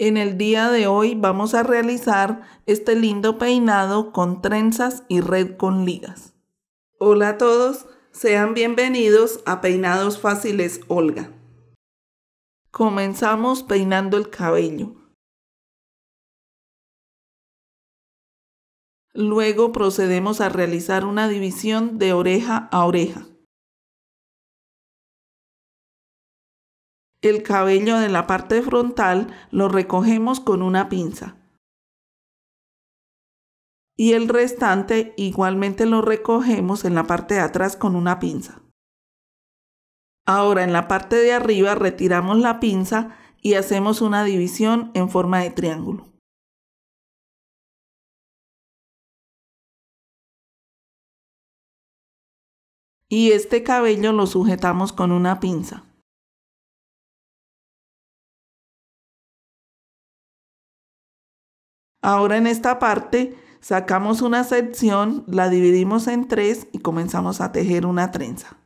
En el día de hoy vamos a realizar este lindo peinado con trenzas y red con ligas. Hola a todos, sean bienvenidos a Peinados Fáciles Olga. Comenzamos peinando el cabello. Luego procedemos a realizar una división de oreja a oreja. El cabello de la parte frontal lo recogemos con una pinza. Y el restante igualmente lo recogemos en la parte de atrás con una pinza. Ahora en la parte de arriba retiramos la pinza y hacemos una división en forma de triángulo. Y este cabello lo sujetamos con una pinza. Ahora en esta parte sacamos una sección, la dividimos en tres y comenzamos a tejer una trenza.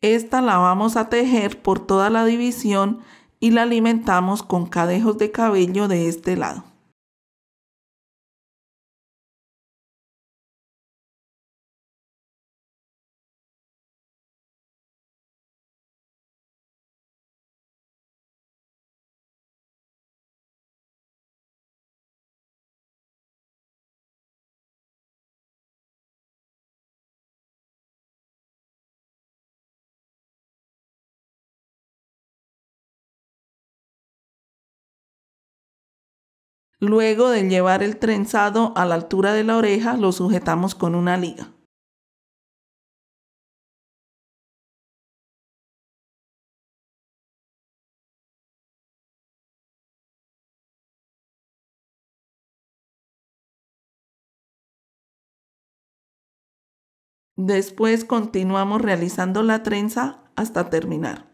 Esta la vamos a tejer por toda la división y la alimentamos con cadejos de cabello de este lado. Luego de llevar el trenzado a la altura de la oreja, lo sujetamos con una liga. Después continuamos realizando la trenza hasta terminar.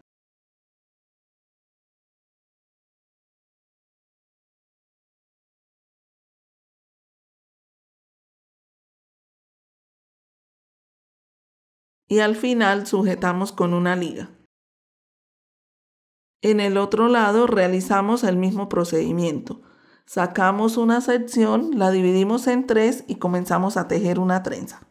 y al final sujetamos con una liga. En el otro lado realizamos el mismo procedimiento. Sacamos una sección, la dividimos en tres y comenzamos a tejer una trenza.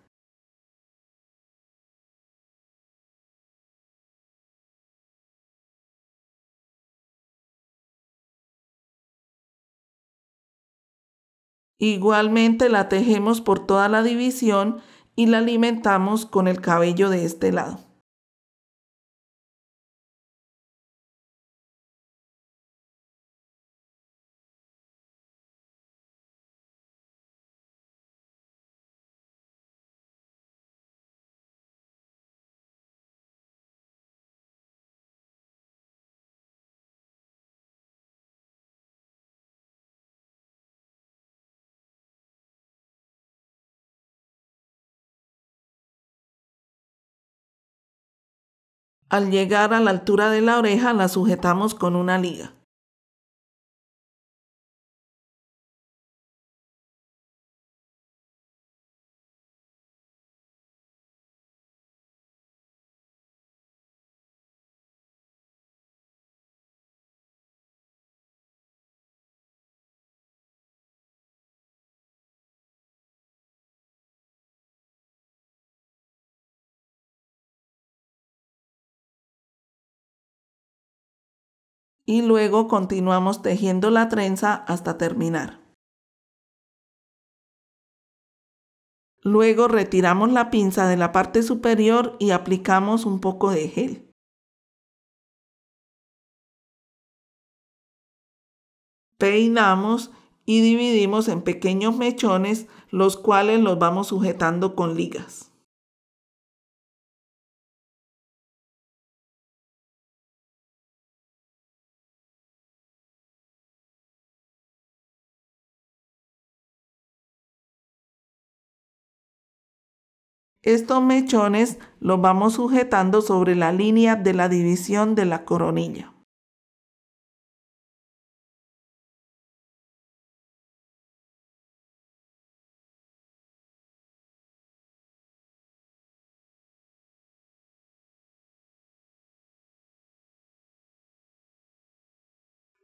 Igualmente la tejemos por toda la división y la alimentamos con el cabello de este lado. Al llegar a la altura de la oreja la sujetamos con una liga. y luego continuamos tejiendo la trenza hasta terminar. Luego retiramos la pinza de la parte superior y aplicamos un poco de gel. Peinamos y dividimos en pequeños mechones los cuales los vamos sujetando con ligas. Estos mechones los vamos sujetando sobre la línea de la división de la coronilla.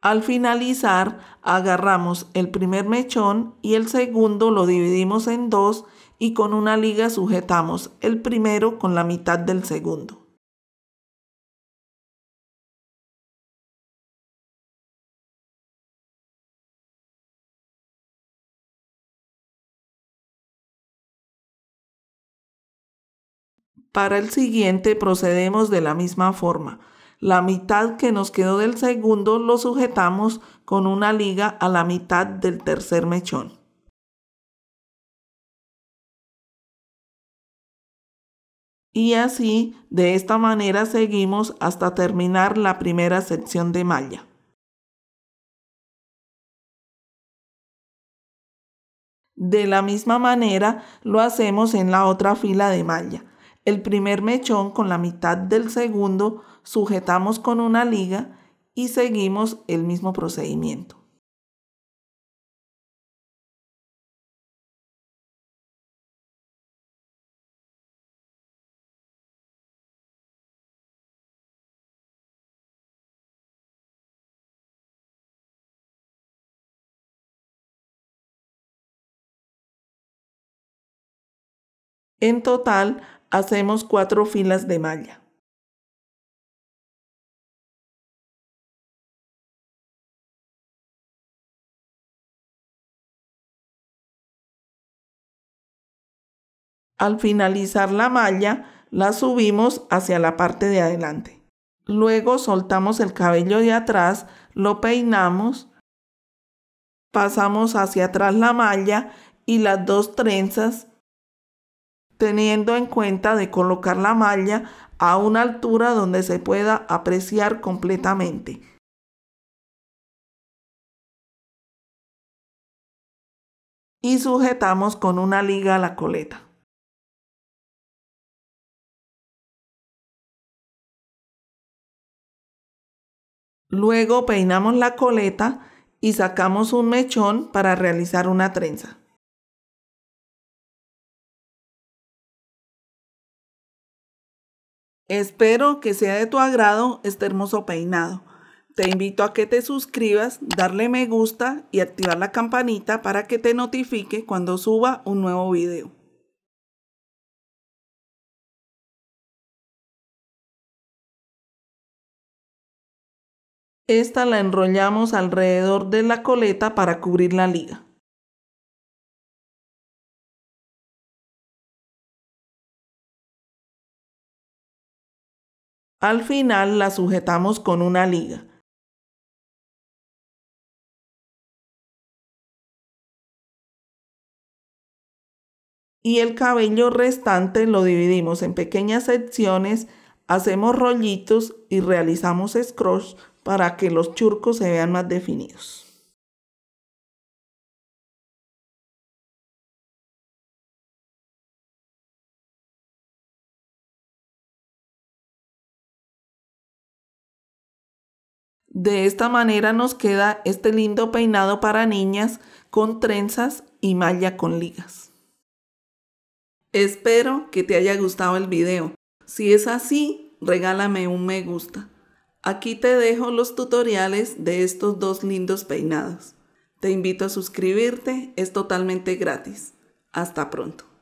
Al finalizar, agarramos el primer mechón y el segundo lo dividimos en dos y con una liga sujetamos el primero con la mitad del segundo. Para el siguiente procedemos de la misma forma. La mitad que nos quedó del segundo lo sujetamos con una liga a la mitad del tercer mechón. Y así, de esta manera seguimos hasta terminar la primera sección de malla. De la misma manera lo hacemos en la otra fila de malla. El primer mechón con la mitad del segundo sujetamos con una liga y seguimos el mismo procedimiento. En total, hacemos cuatro filas de malla. Al finalizar la malla, la subimos hacia la parte de adelante. Luego soltamos el cabello de atrás, lo peinamos, pasamos hacia atrás la malla y las dos trenzas teniendo en cuenta de colocar la malla a una altura donde se pueda apreciar completamente. Y sujetamos con una liga la coleta. Luego peinamos la coleta y sacamos un mechón para realizar una trenza. Espero que sea de tu agrado este hermoso peinado. Te invito a que te suscribas, darle me gusta y activar la campanita para que te notifique cuando suba un nuevo video. Esta la enrollamos alrededor de la coleta para cubrir la liga. Al final la sujetamos con una liga. Y el cabello restante lo dividimos en pequeñas secciones, hacemos rollitos y realizamos scrunch para que los churcos se vean más definidos. De esta manera nos queda este lindo peinado para niñas con trenzas y malla con ligas. Espero que te haya gustado el video. Si es así, regálame un me gusta. Aquí te dejo los tutoriales de estos dos lindos peinados. Te invito a suscribirte, es totalmente gratis. Hasta pronto.